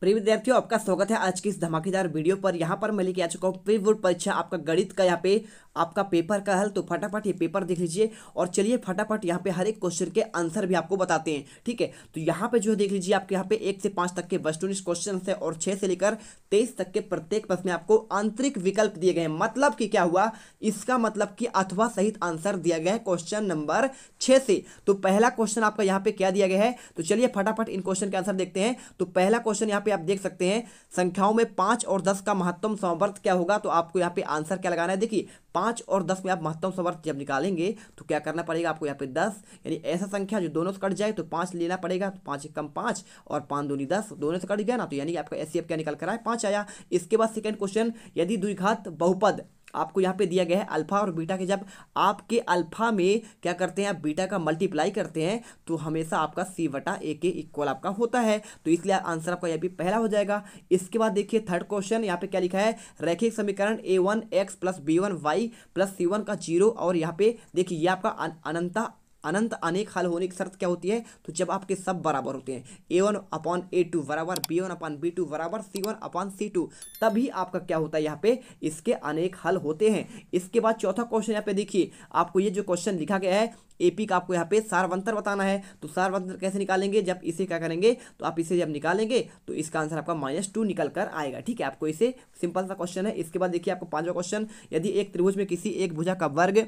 प्रिय विद्यार्थियों आपका स्वागत है आज की इस धमाकेदार वीडियो पर यहाँ पर मैं लेके आ चुका हूँ बोर्ड परीक्षा आपका गणित का यहाँ पे आपका पेपर का हल तो फटाफट ये पेपर देख लीजिए और चलिए फटाफट यहाँ पे हर एक क्वेश्चन के आंसर भी आपको बताते हैं ठीक है तो यहाँ पे जो है देख लीजिए आपके यहाँ पे एक से पाँच तक के वस्तुनिष्ठ क्वेश्चन है और छः से लेकर तेईस तक के प्रत्येक प्रश्न में आपको आंतरिक विकल्प दिए गए हैं मतलब कि क्या हुआ इसका मतलब कि अथवा सहित आंसर दिया गया है क्वेश्चन नंबर छः से तो पहला क्वेश्चन आपका यहाँ पे क्या दिया गया है तो चलिए फटाफट इन क्वेश्चन के आंसर देखते हैं तो पहला क्वेश्चन यहाँ पे आप देख सकते हैं संख्याओं में पाँच और दस का महत्तम संवर्त क्या होगा तो आपको यहाँ पे आंसर क्या लगाना है देखिए पाँच और दस में आप महत्तम सवर्त जब निकालेंगे तो क्या करना पड़ेगा आपको यहाँ पे दस यानी ऐसा संख्या जो दोनों से कट जाए तो पाँच लेना पड़ेगा तो पाँच कम पाँच और पाँच दूनी दस तो दोनों से कट गया ना तो यानी आपका एस क्या निकल कर आए पाँच आया इसके बाद सेकेंड क्वेश्चन यदि द्विघात बहुपद आपको यहाँ पे दिया गया है अल्फा और बीटा के जब आपके अल्फा में क्या करते हैं आप बीटा का मल्टीप्लाई करते हैं तो हमेशा आपका सी वटा ए के इक्वल आपका होता है तो इसलिए आंसर आपका यह भी पहला हो जाएगा इसके बाद देखिए थर्ड क्वेश्चन यहाँ पे क्या लिखा है रैखिक समीकरण A one X plus B one Y plus C one का जीरो और यहाँ पे देखिए ये आपका अनंता अनंत अनेक हल होने की शर्त क्या होती है तो जब आपके सब बराबर होते हैं A one upon A two बराबर B one upon B two बराबर C one upon C two तभी आपका क्या होता है यहाँ पे इसके अनेक हल होते हैं इसके बाद चौथा क्वेश्चन यहाँ पे देखिए आपको ये जो क्वेश्चन लिखा गया है एपी का आपको यहाँ पे सार्वंतर बताना है तो सार्वंतर कैसे निकालेंगे जब इसे क्या करेंगे तो आप इसे जब निकालेंगे तो इसका आंसर आपका माइनस टू निकल कर आएगा ठीक है आपको इसे सिंपल सा क्वेश्चन है इसके बाद देखिए आपको पांचवा क्वेश्चन यदि एक त्रिभुज में किसी एक भुजा का वर्ग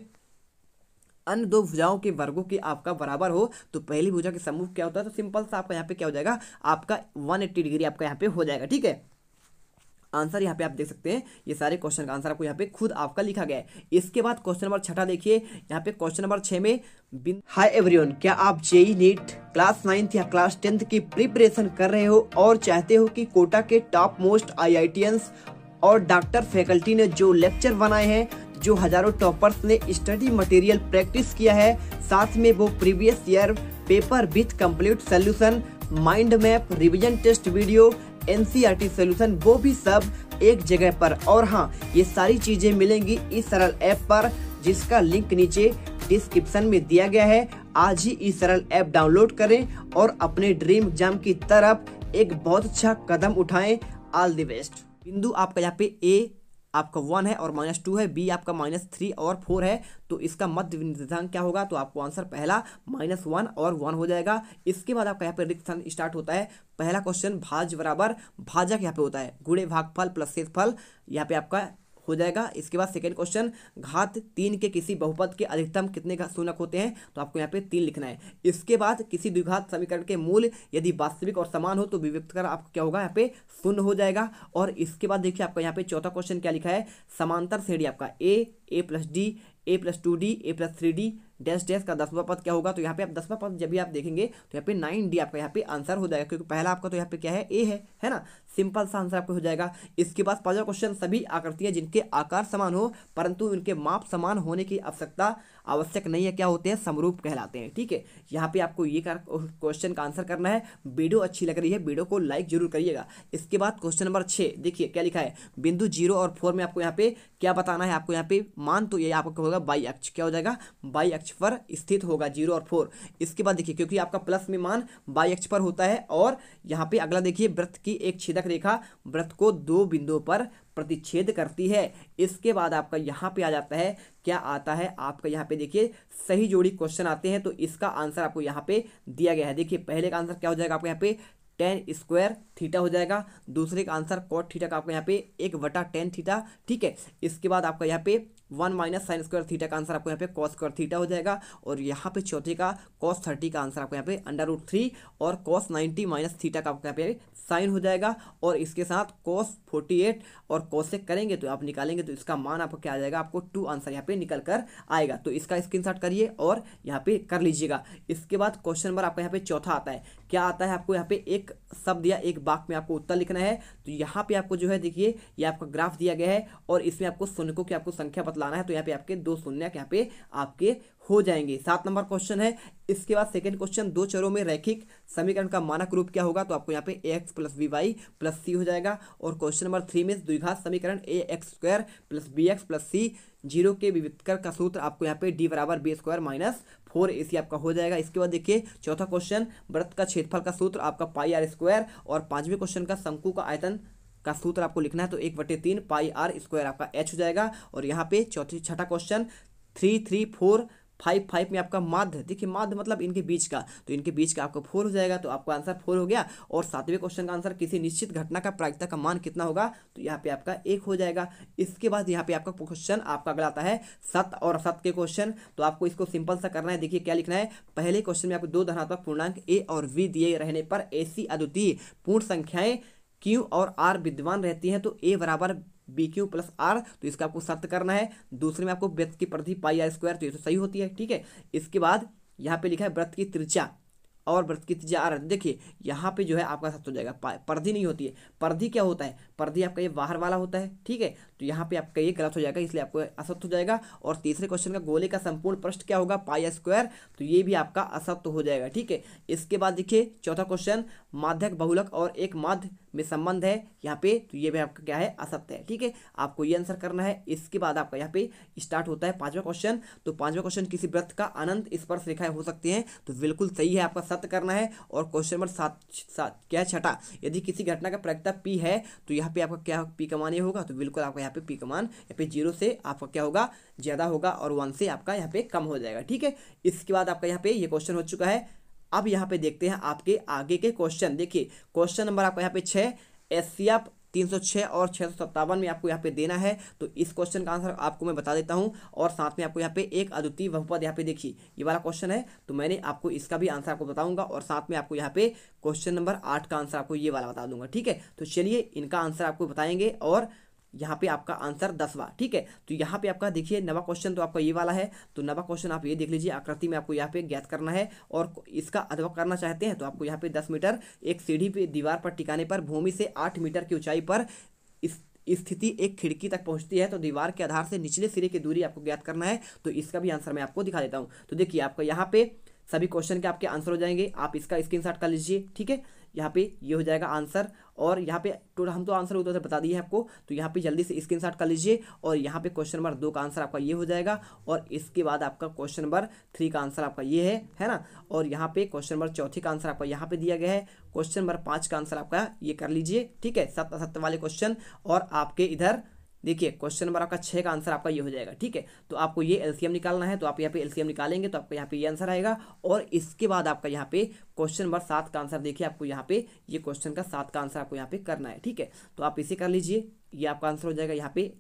अन्य दो भुजाओं के वर्गों के आपका बराबर हो तो पहली भुजा के समूह क्या होता है तो सिंपल सा आपका यहाँ पे क्या हो जाएगा आपका वन डिग्री आपका यहाँ पे हो जाएगा ठीक है आंसर यहाँ पे आप देख सकते हैं ये सारे क्वेश्चन का आंसर आपको यहाँ पे खुद आपका लिखा गया है इसके बाद क्वेश्चन नंबर छठा देखिए यहाँ पे क्वेश्चन नंबर छः में बिन हाय एवरीवन क्या आप जेई नीट क्लास नाइन्थ या क्लास टेंथ की प्रिपरेशन कर रहे हो और चाहते हो कि कोटा के टॉप मोस्ट आई और डॉक्टर फैकल्टी ने जो लेक्चर बनाए हैं जो हजारों टॉपर्स ने स्टडी मटेरियल प्रैक्टिस किया है साथ में वो previous year paper with complete solution mind map revision test video and solution वो भी सब एक जगह पर और हाँ ये सारी चीज़ें मिलेंगी इस सरल ऐप पर जिसका लिंक नीचे डिस्क्रिप्शन में दिया गया है आज ही इस सरल ऐप डाउनलोड करें और अपने ड्रीम एग्जाम की तरफ एक बहुत अच्छा कदम उठाएं ऑल द बेस्ट बिंदु आपका यहाँ पे ए आपका वन है और माइनस टू है बी आपका माइनस थ्री और फोर है तो इसका मध्य निर्देशांक क्या होगा तो आपको आंसर पहला माइनस वन और वन हो जाएगा इसके बाद आपका यहाँ पर रिक्त स्टार्ट होता है पहला क्वेश्चन भाज बराबर भाजक यहाँ पे होता है गुड़े भागफल प्लस फल यहाँ पे आपका हो जाएगा इसके बाद सेकेंड क्वेश्चन घात तीन के किसी बहुपद के अधिकतम कितने शून्यक होते हैं तो आपको यहाँ पे तीन लिखना है इसके बाद किसी द्विघात समीकरण के मूल यदि वास्तविक और समान हो तो कर आपको क्या होगा यहाँ पे शून्य हो जाएगा और इसके बाद देखिए आपका यहाँ पे चौथा क्वेश्चन क्या लिखा है समांतर श्रेणी आपका A A plus D A plus two D A plus three D dash dash का दसवा पद क्या होगा तो यहाँ पे आप दसवा पद जब भी आप देखेंगे तो यहाँ पे नाइन डी आपका यहाँ पे आंसर हो जाएगा क्योंकि पहला आपका तो यहाँ पे क्या है ए है है ना सिंपल सा आंसर आपको हो जाएगा इसके बाद पांचवा क्वेश्चन सभी आकृतियाँ जिनके आकार समान हो परंतु उनके माप समान होने की आवश्यकता आवश्यक नहीं है क्या होते हैं समरूप कहलाते हैं ठीक है यहाँ पे आपको ये क्वेश्चन का आंसर करना है वीडियो अच्छी लग रही है वीडियो को लाइक जरूर करिएगा इसके बाद क्वेश्चन नंबर छः देखिए क्या लिखा है बिंदु जीरो और फोर में आपको यहाँ पे क्या बताना है आपको यहाँ पे मान तो ये आपका होगा बाई अक्ष क्या हो जाएगा बाई अक्ष पर स्थित होगा जीरो और फोर इसके बाद देखिए क्योंकि आपका प्लस में मान बाई अक्ष पर होता है और यहाँ पे अगला देखिए व्रत की एक छेदक रेखा व्रत को दो बिंदुओं पर प्रतिच्छेद करती है इसके बाद आपका यहाँ पे आ जाता है क्या आता है आपका यहाँ पे देखिए सही जोड़ी क्वेश्चन आते हैं तो इसका आंसर आपको यहाँ पे दिया गया है देखिए पहले का आंसर क्या हो जाएगा आपको यहाँ पे टेन स्क्वायर थीटा हो जाएगा दूसरे का आंसर कॉट थीटा का आपका यहाँ पे एक वटा टेन थीटा ठीक है इसके बाद आपका यहाँ पे one minus sine square theta का आंसर आपको यहाँ पे कॉस स्क्वायर थीटा हो जाएगा और यहाँ पे चौथे का कॉस थर्टी का आंसर आपको यहाँ पे अंडर रूट थ्री और कॉस नाइन्टी माइनस थीटा का आपको यहाँ पे साइन हो जाएगा और इसके साथ कॉस फोर्टी एट और कॉस से करेंगे तो आप निकालेंगे तो इसका मान आपको क्या आ जाएगा आपको टू आंसर यहाँ पे निकल कर आएगा तो इसका स्क्रीन करिए और यहाँ पे कर लीजिएगा इसके बाद क्वेश्चन नंबर आपको यहाँ पे चौथा आता है क्या आता है आपको यहाँ पे एक शब्द या एक बाक में आपको उत्तर लिखना है तो यहाँ पे आपको जो है देखिए ये आपका ग्राफ दिया गया है और इसमें आपको सुनकों की आपको संख्या बता लाना है तो यहाँ पे आपके दो शून्य यहाँ पे आपके हो जाएंगे सात नंबर क्वेश्चन है इसके बाद सेकंड क्वेश्चन दो चरों में रैखिक समीकरण का मानक रूप क्या होगा तो आपको यहाँ पे A X plus B Y plus C हो जाएगा और क्वेश्चन नंबर थ्री में द्विघात समीकरण A X square plus B X plus C zero के विविधकर का सूत्र आपको यहाँ पे डी बराबर B square minus four A C आपका हो जाएगा इसके बाद देखिए चौथा क्वेश्चन व्रत का क्षेत्रफल का सूत्र आपका पाई आर स्क्वायर और पांचवें क्वेश्चन का शंकु का आयतन का सूत्र आपको लिखना है तो एक बटे तीन पाई आर स्क्वायर आपका एच हो जाएगा और यहाँ पे चौथी छठा question three three four five five में आपका माध्य देखिए माध्य मतलब इनके बीच का तो इनके बीच का आपका फोर हो जाएगा तो आपका आंसर फोर हो गया और सातवें क्वेश्चन का आंसर किसी निश्चित घटना का प्रायिकता का मान कितना होगा तो यहाँ पे आपका एक हो जाएगा इसके बाद यहाँ पे आपका क्वेश्चन आपका अगला आता है सत और असत के क्वेश्चन तो आपको इसको सिंपल सा करना है देखिए क्या लिखना है पहले क्वेश्चन में आपको दो धनात्मक पूर्णांक ए और वी दिए रहने पर ऐसी अद्वितीय पूर्ण संख्याएं क्यू और आर विद्यमान रहती हैं तो ए बराबर बी क्यू प्लस आर तो इसका आपको सर्त करना है दूसरे में आपको व्यक्त की प्रति पाई आर स्क्वायर तो ये तो सही होती है ठीक है इसके बाद यहाँ पे लिखा है व्रत की त्रिज्या और व्रत की तजारत देखिए यहाँ पे जो है आपका सत्य तो हो जाएगा परधि नहीं होती है परधि क्या होता है परधि आपका ये बाहर वाला होता है ठीक है तो यहाँ पे आपका ये गलत हो जाएगा इसलिए आपको असत्य हो जाएगा और तीसरे क्वेश्चन का गोले का संपूर्ण प्रश्न क्या होगा पाई स्क्वायर तो ये भी आपका असत्य हो जाएगा ठीक है इसके बाद देखिए चौथा क्वेश्चन माध्यक बहुलक और एक माध्य में संबंध है यहाँ पे तो ये भी आपका क्या है असत्य है ठीक है आपको ये आंसर करना है इसके बाद आपका यहाँ पे स्टार्ट होता है पांचवा क्वेश्चन तो पांचवा क्वेश्चन किसी व्रत का अनंत स्पर्श रेखाएं हो सकती हैं तो बिल्कुल सही है आपका प्राप्त करना है और क्वेश्चन नंबर सात सात क्या है छठा यदि किसी घटना का प्रयक्ता पी है तो यहाँ पे आपका क्या पी कमान ये होगा तो बिल्कुल आपका यहाँ पे पी कमान यहाँ पे जीरो से आपका क्या होगा ज़्यादा होगा और वन से आपका यहाँ पे कम हो जाएगा ठीक है इसके बाद आपका यहाँ पे ये क्वेश्चन हो चुका है अब यहाँ पे देखते हैं आपके आगे के क्वेश्चन देखिए क्वेश्चन नंबर आपका यहाँ पे छः एशिया 306 और छः में आपको यहाँ पे देना है तो इस क्वेश्चन का आंसर आपको मैं बता देता हूँ और साथ में आपको यहाँ पे एक अद्वितीय बहुपद यहाँ पे देखिए ये वाला क्वेश्चन है तो मैंने आपको इसका भी आंसर आपको बताऊंगा और साथ में आपको यहाँ पे क्वेश्चन नंबर आठ का आंसर आपको ये वाला बता दूंगा ठीक है तो चलिए इनका आंसर आपको बताएंगे और यहाँ पे आपका आंसर दसवा ठीक है तो यहाँ पे आपका देखिए नवा क्वेश्चन तो आपका ये वाला है तो नवा क्वेश्चन आप ये देख लीजिए आकृति में आपको यहाँ पे ज्ञात करना है और इसका अधवा करना चाहते हैं तो आपको यहाँ पे दस मीटर एक सीढ़ी पे दीवार पर टिकाने पर भूमि से आठ मीटर की ऊंचाई पर इस स्थिति एक खिड़की तक पहुंचती है तो दीवार के आधार से निचले सिरे की दूरी आपको ज्ञात करना है तो इसका भी आंसर मैं आपको दिखा देता हूँ तो देखिए आपका यहाँ पे सभी क्वेश्चन के आपके आंसर हो जाएंगे आप इसका स्क्रीन कर लीजिए ठीक है यहाँ पे ये हो जाएगा आंसर और यहाँ पे टोटल हम तो आंसर उधर से बता दिए आपको तो यहाँ पे जल्दी से स्क्रीन कर लीजिए और यहाँ पे क्वेश्चन नंबर दो का आंसर आपका ये हो जाएगा और इसके बाद आपका क्वेश्चन नंबर थ्री का आंसर आपका ये है है ना और यहाँ पे क्वेश्चन नंबर चौथी का आंसर आपका यहाँ पे दिया गया है क्वेश्चन नंबर पाँच का आंसर आपका ये कर लीजिए ठीक है सत्य सत्य वाले क्वेश्चन और आपके इधर देखिए क्वेश्चन नंबर आपका छः का आंसर आपका ये हो जाएगा ठीक है तो आपको ये एलसीएम निकालना है तो आप यहाँ पे एलसीएम निकालेंगे तो आपका यहाँ पे ये आंसर आएगा और इसके बाद आपका यहाँ पे क्वेश्चन नंबर सात का आंसर देखिए आपको यहाँ पे ये क्वेश्चन का सात का आंसर आपको यहाँ पे करना है ठीक है तो आप इसे कर लीजिए ये आपका आंसर हो जाएगा यहाँ पे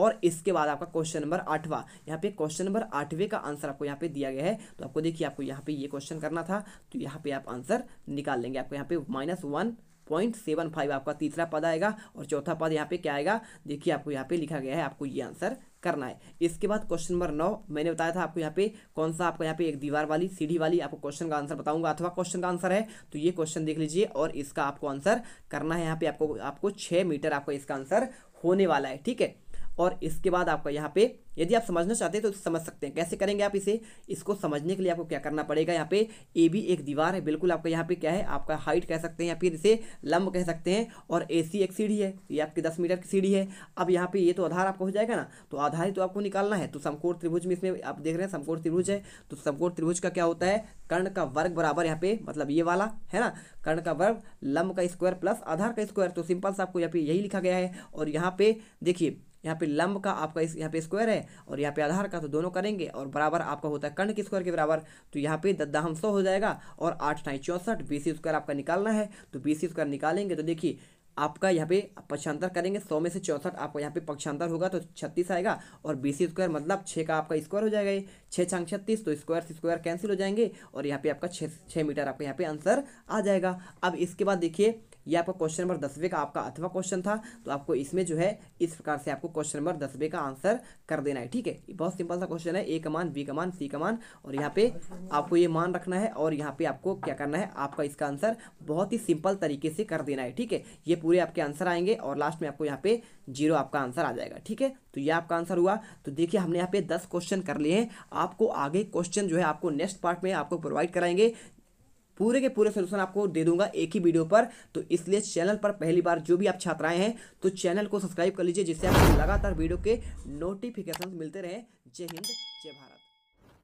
और इसके बाद आपका क्वेश्चन नंबर आठवां यहाँ पे क्वेश्चन नंबर आठवें का आंसर आपको यहाँ पे दिया गया है तो आपको देखिए आपको यहाँ पे ये क्वेश्चन करना था तो यहाँ पे आप आंसर निकाल लेंगे आपको यहाँ पे minus one point seven five आपका तीसरा पद आएगा और चौथा पद यहाँ पे क्या आएगा देखिए आपको यहाँ पे लिखा गया है आपको ये आंसर करना है इसके बाद क्वेश्चन नंबर नौ मैंने बताया था आपको यहाँ पे कौन सा आपको यहाँ पे एक दीवार वाली सीढ़ी वाली आपको क्वेश्चन का आंसर बताऊंगा अथवा क्वेश्चन का आंसर है तो ये क्वेश्चन देख लीजिए और इसका आपको आंसर करना है यहाँ पे आपको आपको छः मीटर आपका इसका आंसर होने वाला है ठीक है और इसके बाद आपका यहाँ पे यदि आप समझना चाहते हैं तो समझ सकते हैं कैसे करेंगे आप इसे इसको समझने के लिए आपको क्या करना पड़ेगा यहाँ पे ए बी एक दीवार है बिल्कुल आपका यहाँ पे क्या है आपका हाइट कह सकते हैं या फिर इसे लंब कह सकते हैं और ए सी एक सीढ़ी है ये आपकी दस मीटर की सीढ़ी है अब यहाँ पे ये तो आधार आपको हो जाएगा ना तो आधार ही तो आपको निकालना है तो समकोर त्रिभुज में इसमें आप देख रहे हैं समकोर त्रिभुज है तो समकोर त्रिभुज का क्या होता है कर्ण का वर्ग बराबर यहाँ पे मतलब ये वाला है ना कर्ण का वर्ग लंब का स्क्वायर प्लस आधार का स्क्वायर तो सिंपल सा आपको यहाँ पे यही लिखा गया है और यहाँ पे देखिए यहाँ पे लंब का आपका इस यहाँ पे स्क्वायर है और यहाँ पे आधार का तो दोनों करेंगे और बराबर आपका होता है कर्ण के स्क्वायर के बराबर तो यहाँ पे दद्दाहम सौ हो जाएगा और आठ नाई चौंसठ बी सी स्क्वायर आपका निकालना है तो बी सी स्क्वायर निकालेंगे तो देखिए आपका यहाँ पे पक्षांतर करेंगे सौ में से चौंसठ आपका यहाँ पे पक्षांतर होगा तो छत्तीस आएगा और बी सी स्क्वायर मतलब छः का आपका स्क्वायर हो जाएगा छः छंग छत्तीस तो स्क्वायर से स्क्वायर कैंसिल हो जाएंगे और यहाँ पे आपका छः छः मीटर आपका यहाँ पे आंसर आ जाएगा अब इसके बाद देखिए ये आपका क्वेश्चन नंबर दसवें का आपका अथवा क्वेश्चन था तो आपको इसमें जो है इस प्रकार से आपको क्वेश्चन नंबर दसवें का आंसर कर देना है ठीक है बहुत सिंपल सा क्वेश्चन है ए का मान बी का मान सी का मान और यहाँ पे आपको ये मान रखना है और यहाँ पे आपको क्या करना है आपका इसका आंसर बहुत ही सिंपल तरीके से कर देना है ठीक है ये पूरे आपके आंसर आएंगे और लास्ट में आपको यहाँ पे जीरो आपका आंसर आ जाएगा ठीक है तो ये आपका आंसर हुआ तो देखिए हमने यहाँ पे दस क्वेश्चन कर लिए हैं आपको आगे क्वेश्चन जो है आपको नेक्स्ट पार्ट में आपको प्रोवाइड कराएंगे पूरे के पूरे सोल्यूशन आपको दे दूंगा एक ही वीडियो पर तो इसलिए चैनल पर पहली बार जो भी आप छात्राएं हैं तो चैनल को सब्सक्राइब कर लीजिए जिससे आपको लगातार वीडियो के नोटिफिकेशन मिलते रहे जय हिंद जय भारत